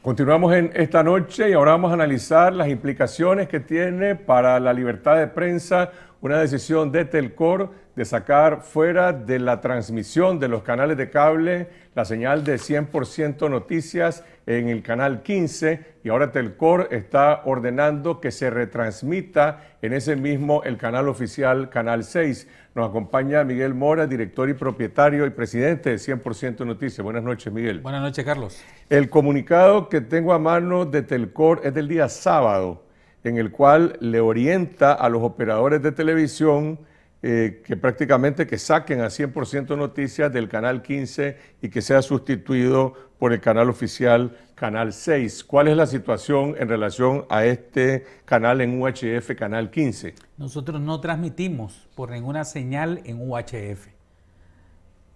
Continuamos en esta noche y ahora vamos a analizar las implicaciones que tiene para la libertad de prensa una decisión de Telcor de sacar fuera de la transmisión de los canales de cable la señal de 100% noticias en el canal 15 y ahora Telcor está ordenando que se retransmita en ese mismo el canal oficial Canal 6. Nos acompaña Miguel Mora, director y propietario y presidente de 100% Noticias. Buenas noches, Miguel. Buenas noches, Carlos. El comunicado que tengo a mano de Telcor es del día sábado, en el cual le orienta a los operadores de televisión eh, que prácticamente que saquen a 100% noticias del canal 15 y que sea sustituido por el canal oficial Canal 6. ¿Cuál es la situación en relación a este canal en UHF, Canal 15? Nosotros no transmitimos por ninguna señal en UHF.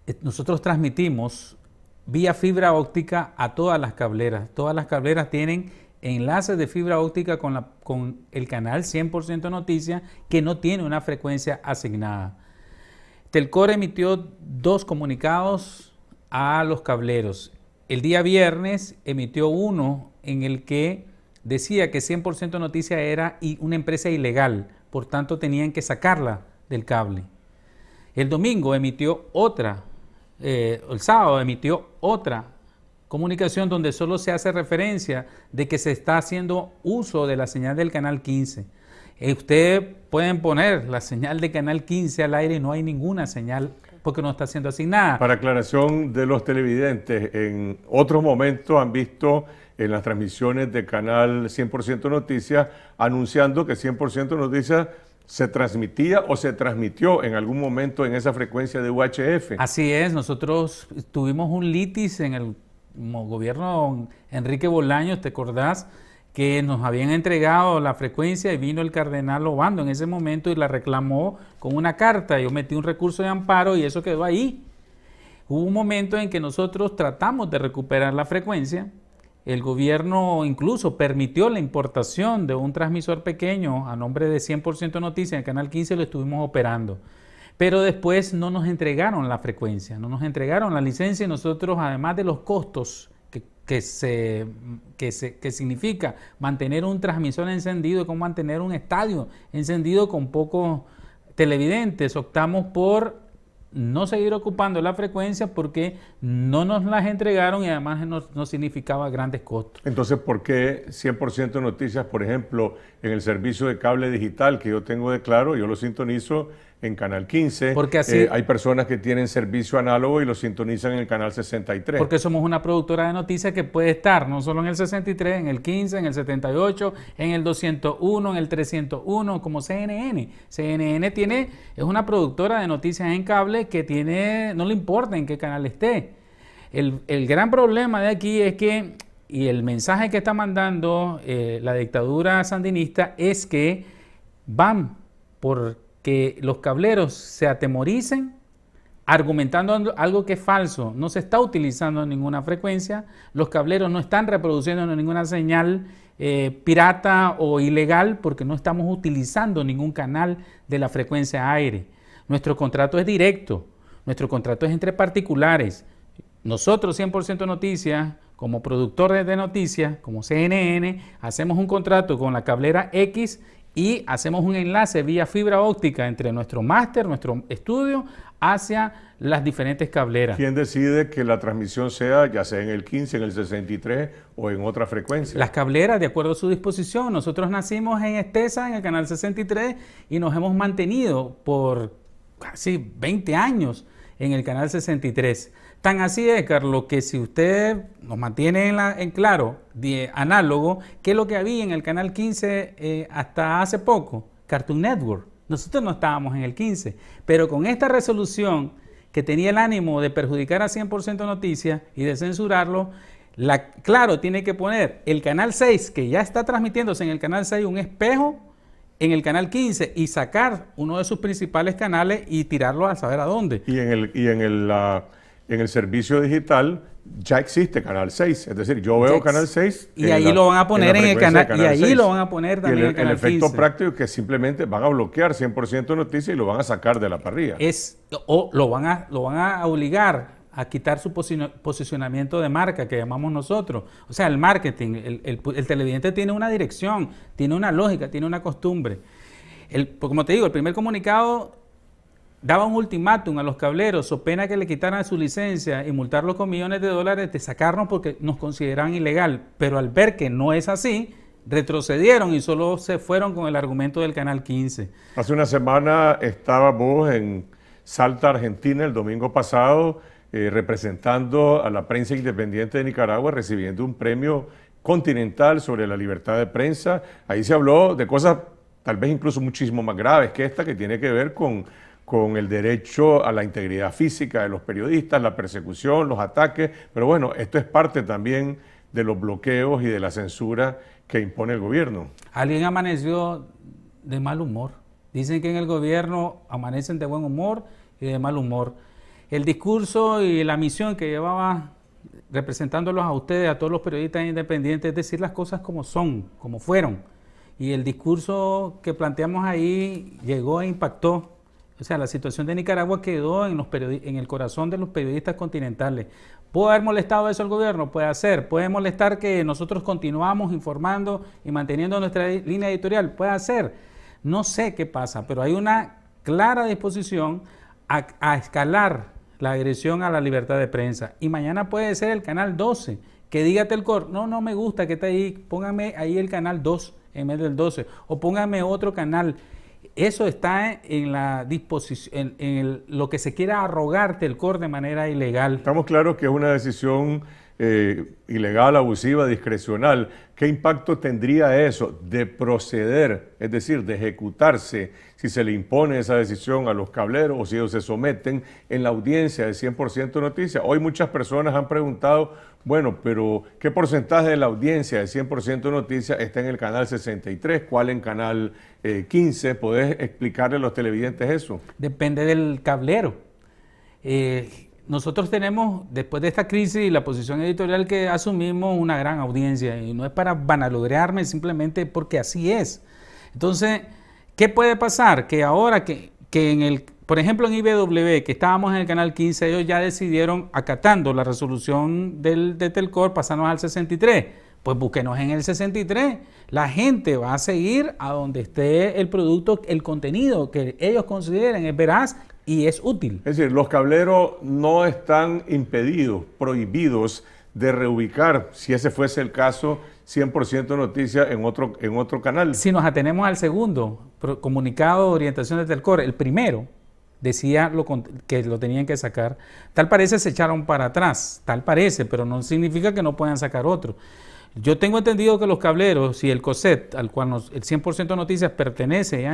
Eh, nosotros transmitimos vía fibra óptica a todas las cableras. Todas las cableras tienen Enlaces de fibra óptica con, el canal 100% Noticia que no tiene una frecuencia asignada. Telcor emitió dos comunicados a los cableros. El día viernes emitió uno en el que decía que 100% noticia era una empresa ilegal, por tanto tenían que sacarla del cable. El domingo emitió otra, eh, el sábado emitió otra comunicación donde solo se hace referencia de que se está haciendo uso de la señal del canal 15. Eh, ustedes pueden poner la señal de canal 15 al aire y no hay ninguna señal porque no está siendo asignada. Para aclaración de los televidentes, en otros momentos han visto en las transmisiones de canal 100% Noticias anunciando que 100% Noticias se transmitía o se transmitió en algún momento en esa frecuencia de UHF. Así es, nosotros tuvimos un litis en el gobierno Enrique Bolaños, ¿te acordás? que nos habían entregado la frecuencia y vino el cardenal Obando en ese momento y la reclamó con una carta. Yo metí un recurso de amparo y eso quedó ahí. Hubo un momento en que nosotros tratamos de recuperar la frecuencia. El gobierno incluso permitió la importación de un transmisor pequeño a nombre de 100% Noticias en Canal 15 lo estuvimos operando pero después no nos entregaron la frecuencia, no nos entregaron la licencia y nosotros, además de los costos que, se, significa mantener un transmisor encendido, como mantener un estadio encendido con pocos televidentes, optamos por no seguir ocupando la frecuencia porque no nos las entregaron y además no, no significaba grandes costos. Entonces, ¿por qué 100% Noticias, por ejemplo, en el servicio de cable digital que yo tengo de Claro, yo lo sintonizo en Canal 15. Porque así, eh, hay personas que tienen servicio análogo y lo sintonizan en el Canal 63. Porque somos una productora de noticias que puede estar no solo en el 63, en el 15, en el 78, en el 201, en el 301, como CNN. CNN tiene, es una productora de noticias en cable que tiene, no le importa en qué canal esté. El, el gran problema de aquí es que y el mensaje que está mandando eh, la dictadura sandinista es que van porque los cableros se atemoricen argumentando algo que es falso, no se está utilizando ninguna frecuencia, los cableros no están reproduciendo ninguna señal eh, pirata o ilegal porque no estamos utilizando ningún canal de la frecuencia aire. Nuestro contrato es directo, nuestro contrato es entre particulares. Nosotros, 100% Noticias, como productores de noticias, como CNN, hacemos un contrato con la cablera X y hacemos un enlace vía fibra óptica entre nuestro máster, nuestro estudio, hacia las diferentes cableras. ¿Quién decide que la transmisión sea, ya sea en el 15, en el 63 o en otra frecuencia? Las cableras, de acuerdo a su disposición. Nosotros nacimos en Estesa, en el canal 63, y nos hemos mantenido por casi 20 años en el canal 63. Tan así es, Carlos, que si usted nos mantiene en, claro, análogo, que es lo que había en el canal 15 eh, hasta hace poco, Cartoon Network. Nosotros no estábamos en el 15, pero con esta resolución que tenía el ánimo de perjudicar a 100% Noticias y de censurarlo, claro, tiene que poner el canal 6, que ya está transmitiéndose en el canal 6, un espejo en el canal 15 y sacar uno de sus principales canales y tirarlo a saber a dónde. Y en el, y en el, ah, en el servicio digital ya existe Canal 6, es decir, yo veo Canal 6 y ahí lo van a poner en, el canal, y ahí lo van a poner también el, el efecto práctico es que simplemente van a bloquear 100% de noticias y lo van a sacar de la parrilla. Es o lo van a lo van a obligar a quitar su posicionamiento de marca que llamamos nosotros. O sea, el marketing, el, televidente tiene una dirección, tiene una lógica, tiene una costumbre. El, pues, como te digo, el primer comunicado daba un ultimátum a los cableros, o pena que le quitaran su licencia y multarlos con millones de dólares de sacarnos porque nos consideran ilegal. Pero al ver que no es así, retrocedieron y solo se fueron con el argumento del Canal 15. Hace una semana estábamos en Salta, Argentina, el domingo pasado eh, representando a la prensa independiente de Nicaragua, recibiendo un premio continental sobre la libertad de prensa. Ahí se habló de cosas tal vez incluso muchísimo más graves que esta, que tiene que ver con, con el derecho a la integridad física de los periodistas, la persecución, los ataques, pero bueno, esto es parte también de los bloqueos y de la censura que impone el gobierno. Alguien amaneció de mal humor. Dicen que en el gobierno amanecen de buen humor y de mal humor el discurso y la misión que llevaba representándolos a ustedes, a todos los periodistas independientes, es decir las cosas como son, como fueron. Y el discurso que planteamos ahí llegó e impactó. O sea, la situación de Nicaragua quedó en, los en el corazón de los periodistas continentales. ¿Puede haber molestado eso al gobierno? Puede ser. ¿Puede molestar que nosotros continuamos informando y manteniendo nuestra línea editorial? Puede hacer. No sé qué pasa, pero hay una clara disposición a escalar la agresión a la libertad de prensa. Y mañana puede ser el canal 12, que diga Telcor, no, no me gusta que está ahí, póngame ahí el canal 2 en vez del 12, o póngame otro canal. Eso está en, la disposición, en, lo que se quiera el Telcor de manera ilegal. Estamos claros que es una decisión eh, ilegal, abusiva, discrecional, ¿qué impacto tendría eso de proceder, es decir, de ejecutarse, si se le impone esa decisión a los cableros o si ellos se someten en la audiencia de 100% noticias? Hoy muchas personas han preguntado, bueno, pero ¿qué porcentaje de la audiencia de 100% noticias está en el canal 63? ¿Cuál en canal 15? Eh, ¿Podés explicarle a los televidentes eso? Depende del cablero. Eh, nosotros tenemos, después de esta crisis y la posición editorial que asumimos, una gran audiencia. Y no es para banalogrearme, simplemente porque así es. Entonces, ¿qué puede pasar? Que ahora que, en el, por ejemplo, en IBW, que estábamos en el canal 15, ellos ya decidieron, acatando la resolución del, de Telcor, pasarnos al 63. Pues búsquenos en el 63. La gente va a seguir a donde esté el producto, el contenido que ellos consideren es veraz y es útil. Es decir, los cableros no están impedidos, prohibidos de reubicar, si ese fuese el caso, 100% noticia en otro, en otro canal. Si nos atenemos al segundo, comunicado de orientaciones del CORE, el primero decía lo, que lo tenían que sacar, tal parece se echaron para atrás, tal parece, pero no significa que no puedan sacar otro. Yo tengo entendido que los cableros y el COSET, al cual nos, el 100% noticias pertenece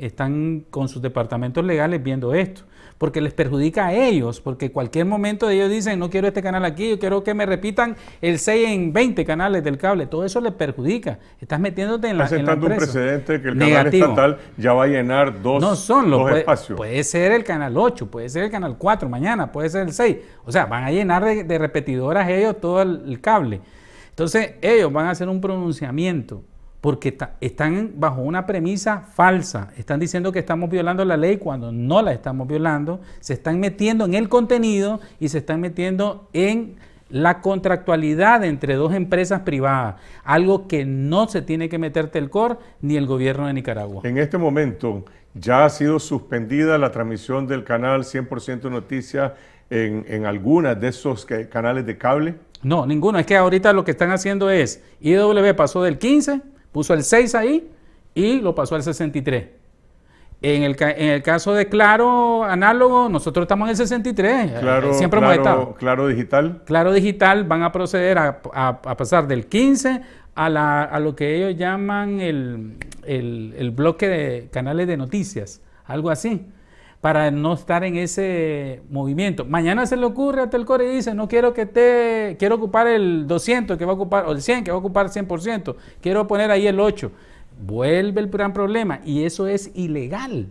están con sus departamentos legales viendo esto, porque les perjudica a ellos, porque cualquier momento ellos dicen, no quiero este canal aquí, yo quiero que me repitan el 6 en 20 canales del cable, todo eso les perjudica, estás metiéndote en la... Estás un precedente que el canal estatal ya va a llenar dos, no son los, dos puede, espacios. Puede ser el canal 8, puede ser el canal 4 mañana, puede ser el 6, o sea, van a llenar de, repetidoras ellos todo el cable. Entonces ellos van a hacer un pronunciamiento porque están bajo una premisa falsa. Están diciendo que estamos violando la ley cuando no la estamos violando. Se están metiendo en el contenido y se están metiendo en la contractualidad entre dos empresas privadas, algo que no se tiene que meter Telcor ni el gobierno de Nicaragua. En este momento ya ha sido suspendida la transmisión del canal 100% Noticias en, en algunas de esos canales de cable. No, ninguno. Es que ahorita lo que están haciendo es, IW pasó del 15, puso el 6 ahí y lo pasó al 63. En el, en el caso de Claro análogo, nosotros estamos en el 63. Eh, claro, Siempre claro, Claro digital. Claro digital van a proceder a, pasar del 15 a, lo que ellos llaman el bloque de canales de noticias, algo así para no estar en ese movimiento. Mañana se le ocurre a telcore y dice, no quiero que te, quiero ocupar el 200 que va a ocupar, o el 100 que va a ocupar 100%, quiero poner ahí el 8. Vuelve el gran problema y eso es ilegal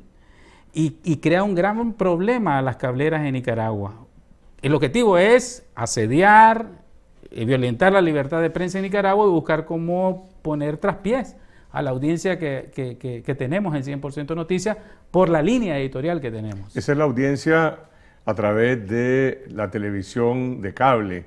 y, y crea un gran problema a las cableras en Nicaragua. El objetivo es asediar, eh, violentar la libertad de prensa en Nicaragua y buscar cómo poner traspiés a la audiencia que, tenemos en 100% Noticias por la línea editorial que tenemos. Esa es la audiencia a través de la televisión de cable.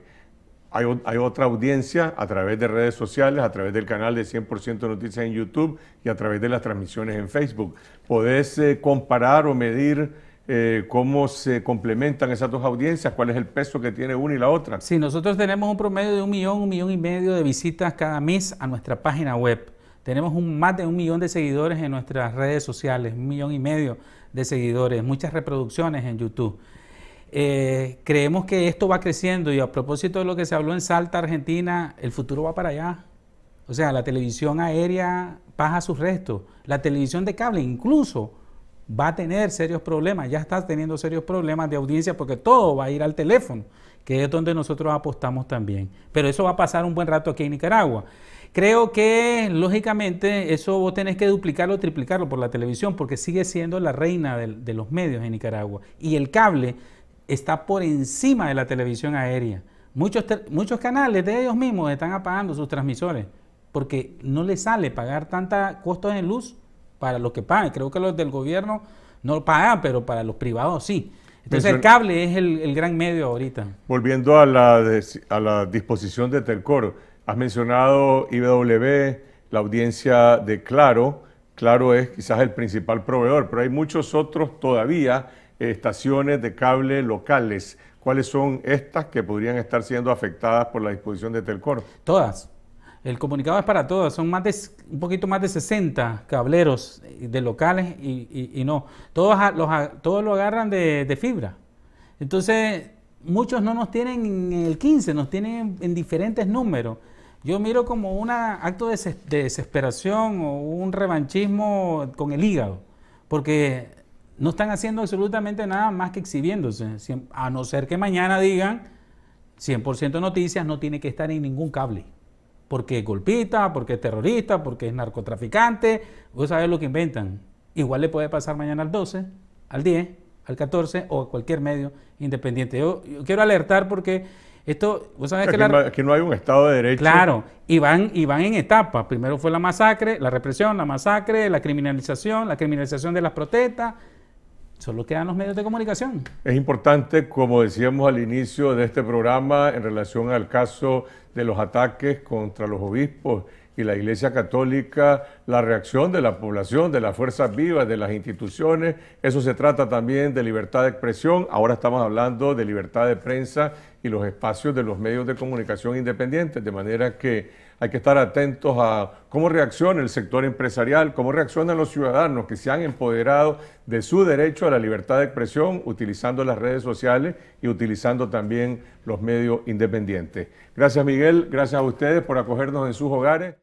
Hay, otra audiencia a través de redes sociales, a través del canal de 100% Noticias en YouTube y a través de las transmisiones en Facebook. Podés eh, comparar o medir eh, cómo se complementan esas dos audiencias, cuál es el peso que tiene una y la otra. Sí, nosotros tenemos un promedio de un millón, un millón y medio de visitas cada mes a nuestra página web. Tenemos un, más de un millón de seguidores en nuestras redes sociales, un millón y medio de seguidores, muchas reproducciones en YouTube. Eh, creemos que esto va creciendo y a propósito de lo que se habló en Salta, Argentina, el futuro va para allá. O sea, la televisión aérea pasa sus restos. La televisión de cable incluso va a tener serios problemas, ya está teniendo serios problemas de audiencia porque todo va a ir al teléfono, que es donde nosotros apostamos también. Pero eso va a pasar un buen rato aquí en Nicaragua. Creo que lógicamente eso vos tenés que duplicarlo o triplicarlo por la televisión porque sigue siendo la reina de, los medios en Nicaragua. Y el cable está por encima de la televisión aérea. Muchos, muchos canales de ellos mismos están apagando sus transmisores porque no les sale pagar tanta costos de luz para los que pagan. Creo que los del gobierno no pagan, pero para los privados sí. Entonces el cable es el, gran medio ahorita. Volviendo a la, a la disposición de Telcor, Has mencionado IBW, la audiencia de Claro. Claro es quizás el principal proveedor, pero hay muchos otros todavía eh, estaciones de cable locales. ¿Cuáles son estas que podrían estar siendo afectadas por la disposición de Telcor? Todas. El comunicado es para todas. Son más de, un poquito más de 60 cableros eh, de locales y, no. Todos, los, todos lo agarran de, de fibra. Entonces, muchos no nos tienen en el 15, nos tienen en diferentes números yo miro como un acto de, desesperación o un revanchismo con el hígado, porque no están haciendo absolutamente nada más que exhibiéndose, a no ser que mañana digan 100% noticias no tiene que estar en ningún cable, porque es golpista, porque es terrorista, porque es narcotraficante, vos sabés lo que inventan. Igual le puede pasar mañana al 12, al 10, al 14 o a cualquier medio independiente. yo, yo quiero alertar porque esto, vos que, no hay un Estado de Derecho. Claro, y van, y van en etapas. Primero fue la masacre, la represión, la masacre, la criminalización, la criminalización de las protestas. Solo quedan los medios de comunicación. Es importante, como decíamos al inicio de este programa, en relación al caso de los ataques contra los obispos y la Iglesia Católica, la reacción de la población, de las fuerzas vivas, de las instituciones. Eso se trata también de libertad de expresión. Ahora estamos hablando de libertad de prensa y los espacios de los medios de comunicación independientes, de manera que hay que estar atentos a cómo reacciona el sector empresarial, cómo reaccionan los ciudadanos que se han empoderado de su derecho a la libertad de expresión utilizando las redes sociales y utilizando también los medios independientes. Gracias Miguel, gracias a ustedes por acogernos en sus hogares.